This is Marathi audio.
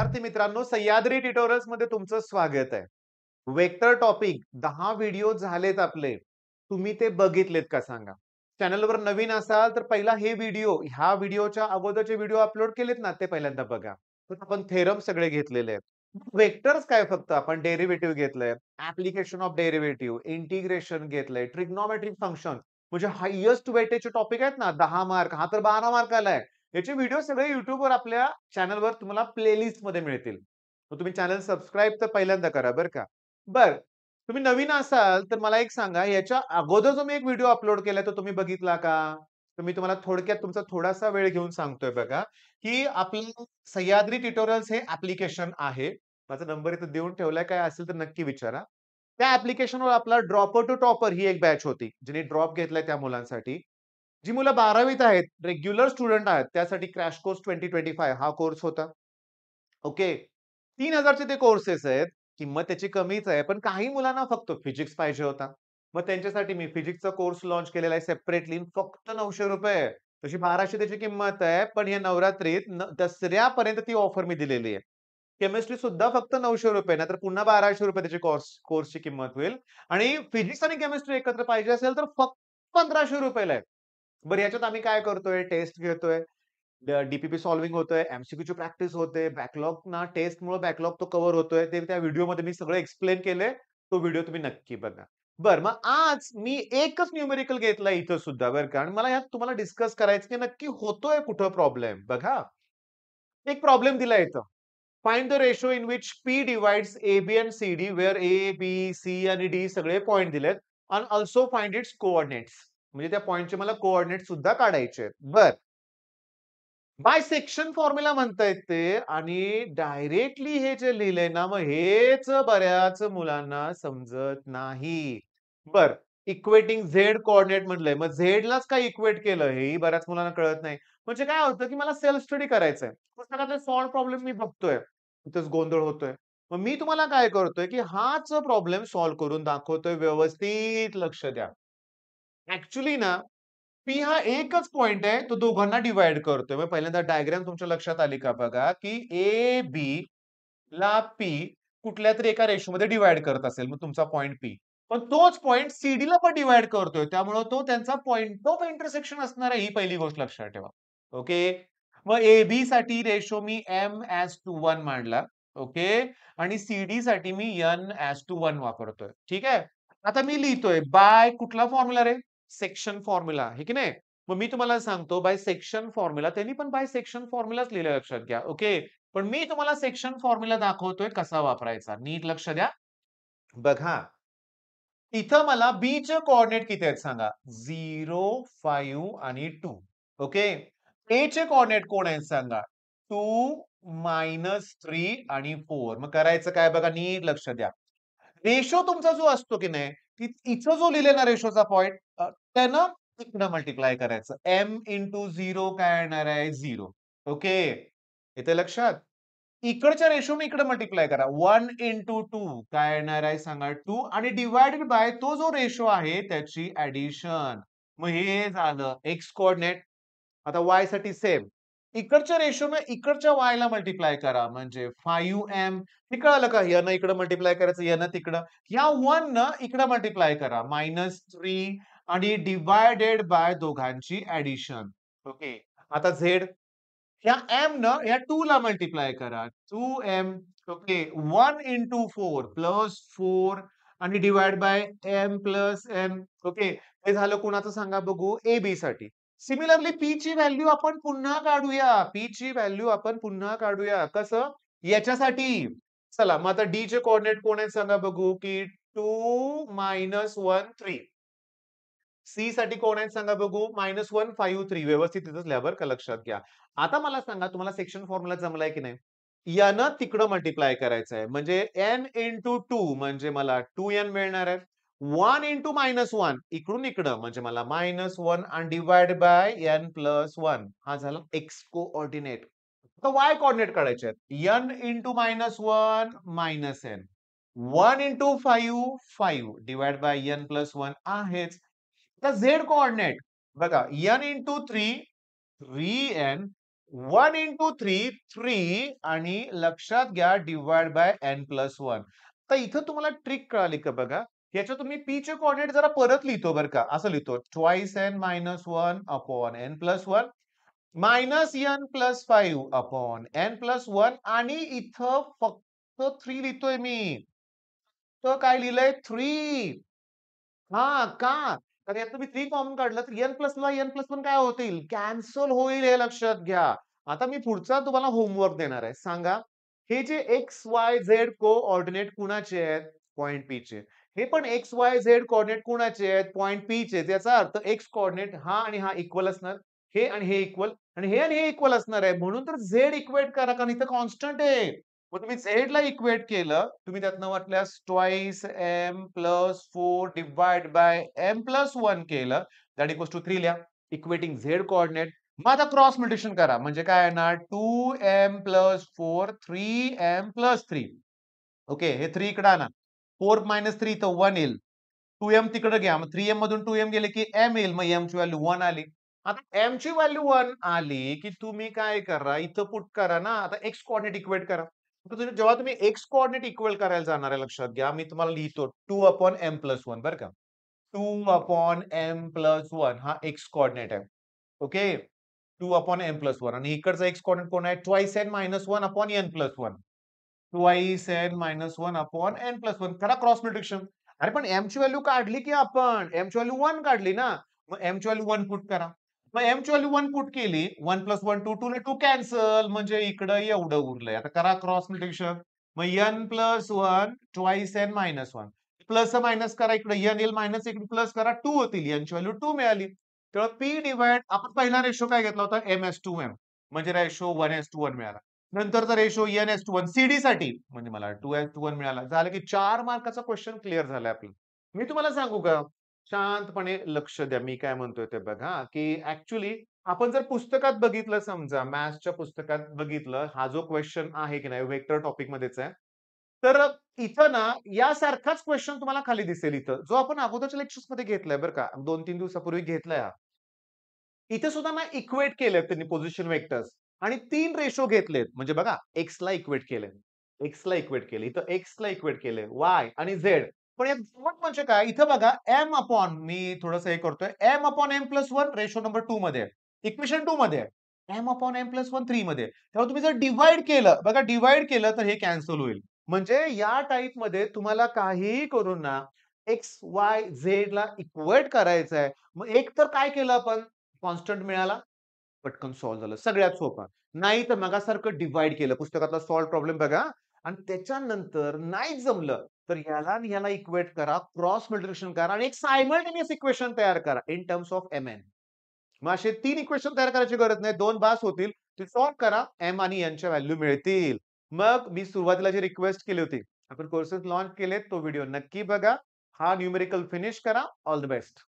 विद्यार्थी मित्रांनो सह्याद्री ट्युटोरियल्स मध्ये तुमचं स्वागत आहे वेक्टर टॉपिक दहा व्हिडिओ झालेत आपले तुम्ही ते बघितलेत का सांगा चॅनलवर नवीन असाल तर पहिला हे व्हिडिओ ह्या व्हिडिओच्या अगोदरचे व्हिडिओ अपलोड केलेत ना ते पहिल्यांदा बघा आपण थेरम सगळे घेतलेले आहेत वेक्टर्स काय फक्त आपण डेरिव्हेटिव्ह घेतलंय ऍप्लिकेशन ऑफ डेरिव्हेटिव्ह इंटिग्रेशन घेतलंय ट्रिग्नॉमेट्रिक फंक्शन म्हणजे हायएस्ट वेटेजचे टॉपिक आहेत ना दहा मार्क हा तर बारा मार्क आलाय याचे व्हिडिओ सगळे युट्यूबवर आपल्या चॅनलवर तुम्हाला प्लेलिस्ट मध्ये मिळतील तुम्ही चॅनल सबस्क्राईब तर पहिल्यांदा करा बरं का बर तुम्ही नवीन असाल तर मला एक सांगा याच्या अगोदर जो मी एक व्हिडिओ अपलोड केला तो तुम्ही बघितला का तर मी तुम्हाला थोडक्यात तुमचा थोडासा वेळ घेऊन सांगतोय बघा की आपलं सह्याद्री ट्युटोरियल्स हे ऍप्लिकेशन आहे माझा नंबर इथं देऊन ठेवलाय काय असेल तर नक्की विचारा त्या ऍप्लिकेशनवर आपला ड्रॉपर टू टॉपर ही एक बॅच होती जिने ड्रॉप घेतलाय त्या मुलांसाठी जी मुलं बारावीत आहेत रेग्युलर स्टुडंट आहेत त्यासाठी crash course twenty twenty five हा कोर्स होता ओके तीन हजारचे ते कोर्सेस आहेत किंमत त्याची कमीच आहे पण काही मुलांना फक्त फिजिक्स पाहिजे होता मग त्यांच्यासाठी मी फिजिक्सचा कोर्स लॉन्च केलेला आहे सेपरेटली फक्त नऊशे रुपये तशी बाराशे त्याची किंमत आहे पण या नवरात्रीत दसऱ्यापर्यंत ती ऑफर मी दिलेली आहे केमिस्ट्री सुद्धा फक्त नऊशे रुपये तर पुन्हा बाराशे रुपये त्याची कोर्स कोर्सची किंमत होईल आणि फिजिक्स आणि केमिस्ट्री एकत्र पाहिजे असेल तर फक्त पंधराशे रुपयाला आहे बरं याच्यात आम्ही काय करतोय टेस्ट घेतोय डीपीपी सॉल्व्हिंग होतोय एमसीक्यूची प्रॅक्टिस होते बॅकलॉग ना टेस्ट मुळे बॅकलॉग तो कव्हर होतोय ते त्या व्हिडिओमध्ये मी सगळं एक्सप्लेन केलंय तो व्हिडिओ तुम्ही नक्की बघा बरं मग आज मी एकच न्यूमेरिकल घेतला इथं सुद्धा बरं कारण मला यात तुम्हाला डिस्कस करायचं की नक्की होतोय कुठं प्रॉब्लेम बघा एक प्रॉब्लेम दिला इथं find the ratio in which P divide A B and C D where A B C आणि डी सगळे पॉईंट दिलेत and also find its coordinates म्हणजे त्या पॉईंटचे मला कोऑर्डिनेट सुद्धा काढायचे आहेत बर बाय सेक्शन फॉर्म्युला म्हणतायत ते आणि डायरेक्टली हे जे लिहिलंय ना मग हेच बऱ्याच मुलांना समजत नाही बर इक्वेटिंग झेड कोऑर्डिनेट म्हटलंय मग झेडलाच काय इक्वेट केलं हे बऱ्याच मुलांना कळत नाही म्हणजे काय होतं की मला सेल्फ स्टडी करायचंय पुस्तकातले सॉल्व प्रॉब्लेम मी बघतोय तिथंच गोंधळ होतोय मग मी तुम्हाला काय करतोय की हाच प्रॉब्लेम सॉल्व्ह करून दाखवतोय व्यवस्थित लक्ष द्या ऍक्च्युली ना पी हा एकच पॉइंट आहे तो दोघांना डिवाइड करतोय मग पहिल्यांदा डायग्राम तुमच्या लक्षात आली का बघा की ए बी ला पी कुठल्या तरी एका रेशोमध्ये डिवाइड करत असेल मग तुमचा पॉईंट पी पण तोच पॉईंट सीडी ला पण डिवाइड करतोय त्यामुळे तो त्यांचा पॉईंट ऑफ इंटरसेक्शन असणार आहे ही पहिली गोष्ट लक्षात ठेवा ओके मग ए बी साठी रेशो मी एम एस टू वन मांडला ओके आणि सीडी साठी मी एन एस टू वन वापरतोय ठीक आहे आता मी लिहितोय बाय कुठला फॉर्म्युला रे सेक्शन फॉर्म्युला हे की नाही मग मी तुम्हाला सांगतो बाय सेक्शन फॉर्म्युला त्यांनी पण बाय सेक्शन फॉर्म्युलाच लिहिलं लक्षात घ्या ओके पण मी तुम्हाला सेक्शन फॉर्म्युला दाखवतोय कसा वापरायचा नीट लक्ष द्या बघा इथं मला बी चे कॉर्डिनेट किती आहेत सांगा झिरो फाईव्ह आणि टू ओके ए चे कोऑर्डिनेट कोण आहेत सांगा टू मायनस थ्री आणि फोर मग करायचं काय बघा नीट लक्ष द्या रेशो तुमचा जो असतो की नाही इथं जो ना रेशोचा पॉईंट त्यानं इकडं मल्टिप्लाय करायचं एम इंटू झिरो काय येणार आहे झिरो ओके इथे लक्षात इकडच्या रेशो मी इकडे मल्टिप्लाय करा वन इंटू टू काय येणार आहे सांगा टू आणि डिवायडेड बाय तो जो रेशो आहे त्याची ऍडिशन मग हे झालं एक्स कोऑर्डिनेट आता वाय साठी सेम इकडच्या रेशो मी इकडच्या वायला मल्टिप्लाय करा म्हणजे फायू एम हे कळालं का यानं इकडं मल्टिप्लाय करायचं यानं तिकडं या वन न इकडं मल्टिप्लाय करा मायनस थ्री आणि डिवायडेड बाय दोघांची ऍडिशन ओके आता झेड या एम न या टू ला मल्टिप्लाय करा two M okay one into four plus four आणि divide by M plus M okay हे झालं कोणाचं सांगा बघू ए बी साठी सिमिलरली पी ची व्हॅल्यू आपण पुन्हा काढूया पी ची व्हॅल्यू आपण पुन्हा काढूया कसं याच्यासाठी चला मग आता डी चे कोऑर्डिनेट कोण आहेत सांगा बघू की two minus one three C साठी कोण आहेत सांगा बघू मायनस वन फाईव्ह थ्री व्यवस्थित तिथंच लॅबर का लक्षात घ्या आता मला सांगा तुम्हाला सेक्शन फॉर्म्युला जमलाय की नाही यानं तिकडं मल्टिप्लाय करायचं आहे म्हणजे एन इंटू टू म्हणजे मला टू एन मिळणार आहे वन इंटू मायनस वन इकडून इकडं म्हणजे मला मायनस वन आणि divide by N plus one हा झाला एक्स कोऑर्डिनेट वाय कॉर्डिनेट काढायचे आहेत N into minus one minus N one into five five divide by N plus one आहेच आता झेड कोऑर्डिनेट बघा N into three three N one into three three आणि लक्षात घ्या divide by N plus one तर इथं तुम्हाला ट्रिक कळाली का बघा याच्या तुम्ही पी चे कोऑर्डिनेट जरा परत लिहितो बरं का असं लिहितो twice N minus one upon N plus one minus N plus five upon N plus one आणि इथं फक्त थ्री लिहितोय मी तर काय लिहिलंय थ्री हा का तर यात तुम्ही थ्री कॉमन काढलं तर एन प्लस ला एन प्लस वन काय होतील कॅन्सल होईल हे लक्षात घ्या आता मी पुढचा तुम्हाला होमवर्क देणार आहे सांगा हे जे X Y Z coordinate कुणाचे आहेत पॉईंट पी चे हे पण एक्स वाय झेड कोऑर्डिनेट कुणाचे आहेत पॉईंट पी चे याचा अर्थ एक्स कोऑर्डिनेट हा आणि हा इक्वल असणार हे आणि हे इक्वल आणि हे आणि हे इक्वल असणार आहे म्हणून तर झेड इक्वेट करा कारण इथं कॉन्स्टंट आहे मग तुम्ही झेड ला इक्वेट केलं तुम्ही त्यातनं वाटल्यास twice M plus four divide by M plus one केलं दॅट इक्वस टू थ्री लिहा इक्वेटिंग झेड कोऑर्डिनेट मग आता क्रॉस मल्टिप्लिकेशन करा म्हणजे काय येणार two M plus four three M plus three okay हे थ्री इकडे आणा फोर मायनस थ्री तर वन येईल टू एम तिकडे घ्या मग थ्री एम मधून टू एम गेले की एम येईल मग एम ची व्हॅल्यू वन आली आता एम ची व्हॅल्यू वन आली की तुम्ही काय करा इथं पुट करा ना आता एक्स कॉर्डिनेट इक्वेट करा जेव्हा तुम्ही एक्स कोऑर्डिनेट इक्वल करायला जाणार आहे लक्षात घ्या मी तुम्हाला लिहितो two upon M plus one बरं का two upon M plus one हा एक्स कोऑर्डिनेट आहे okay two upon M plus one आणि इकडचा एक्स कोऑर्डिनेट कोण आहे twice N minus one upon N plus one twice N minus one upon N plus one करा क्रॉस मल्टिप्लिकेशन अरे पण एमची व्हॅल्यू काढली की आपण एमची व्हॅल्यू वन काढली ना मग एमची व्हॅल्यू वन पुट करा मग एम व्हॅल्यू वन पुट केली one plus one two two ने टू कॅन्सल म्हणजे इकडं एवढं उरलंय आता करा क्रॉस मल्टिप्लिकेशन मग N plus one twice N minus one plus minus करा इकडे एन येईल मायनस इकडे प्लस करा टू होतील यांची व्हॅल्यू टू मिळाली तेव्हा पी डिवाइड आपण पहिला रेशो काय घेतला होता एम एस टू एम म्हणजे ratio one is to one मिळाला नंतरचा ratio N is to one CD साठी म्हणजे मला टू एस टू वन मिळाला झालं की चार मार्काचा क्वेश्चन क्लिअर झाला आपला मी तुम्हाला सांगू का शांतपणे लक्ष द्या मी काय म्हणतोय ते बघा की ऍक्च्युली आपण जर पुस्तकात बघितलं समजा मॅथ्सच्या पुस्तकात बघितलं हा जो क्वेश्चन आहे की नाही वेक्टर टॉपिक मध्येच आहे तर इथं ना यासारखाच क्वेश्चन तुम्हाला खाली दिसेल इथं जो आपण अगोदरच्या लेक्चर्स मध्ये घेतलाय बरं का दोन तीन दिवसापूर्वी घेतलाय हा इथे सुद्धा ना इक्वेट केलेत त्यांनी पोझिशन वेक्टर्स आणि तीन रेशो घेतलेत म्हणजे बघा एक्सला इक्वेट केले एक्सला इक्वेट केले इथं एक्सला इक्वेट केले वाय आणि झेड पण यात म्हणजे काय इथं बघा एम अपॉन मी थोडस हे करतोय M upon M plus one ratio number two मध्ये इक्वेशन टू मध्ये M upon M plus one three मध्ये त्यामुळे तुम्ही जर डिवाइड केलं बघा डिवाइड केलं तर हे कॅन्सल होईल म्हणजे या टाइप मध्ये तुम्हाला काहीही करून ना एक्स वाय झेड ला इक्वेट करायचं आहे मग एक तर काय केलं आपण कॉन्स्टंट मिळाला पटकन सॉल्व्ह झालं सगळ्यात सोपं नाही तर मगासारखं डिवाइड केलं पुस्तकातला सॉल्व्ह प्रॉब्लेम बघा आणि त्याच्यानंतर नाही जमलं तर ह्याला आणि ह्याला इक्वेट करा क्रॉस मल्टिप्लिकेशन करा आणि एक सायमल्टेनियस इक्वेशन तयार करा in terms of M N मग असे तीन इक्वेशन तयार करायची गरज नाही दोन बास होतील ते सॉल्व्ह करा एम आणि यांच्या व्हॅल्यू मिळतील मग मी सुरुवातीला जी रिक्वेस्ट केली होती आपण कोर्सेस लॉन्च केले तो व्हिडिओ नक्की बघा हा न्यूमेरिकल फिनिश करा ऑल द बेस्ट